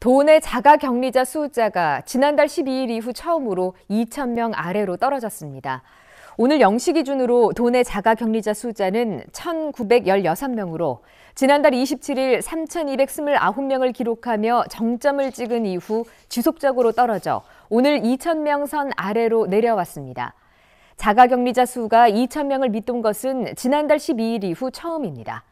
도내 자가 격리자 숫자가 지난달 12일 이후 처음으로 2천명 아래로 떨어졌습니다. 오늘 0시 기준으로 도내 자가 격리자 숫자는 1,916명으로 지난달 27일 3,229명을 기록하며 정점을 찍은 이후 지속적으로 떨어져 오늘 2 0명선 아래로 내려왔습니다. 자가 격리자 수가 2 0명을 밑돈 것은 지난달 12일 이후 처음입니다.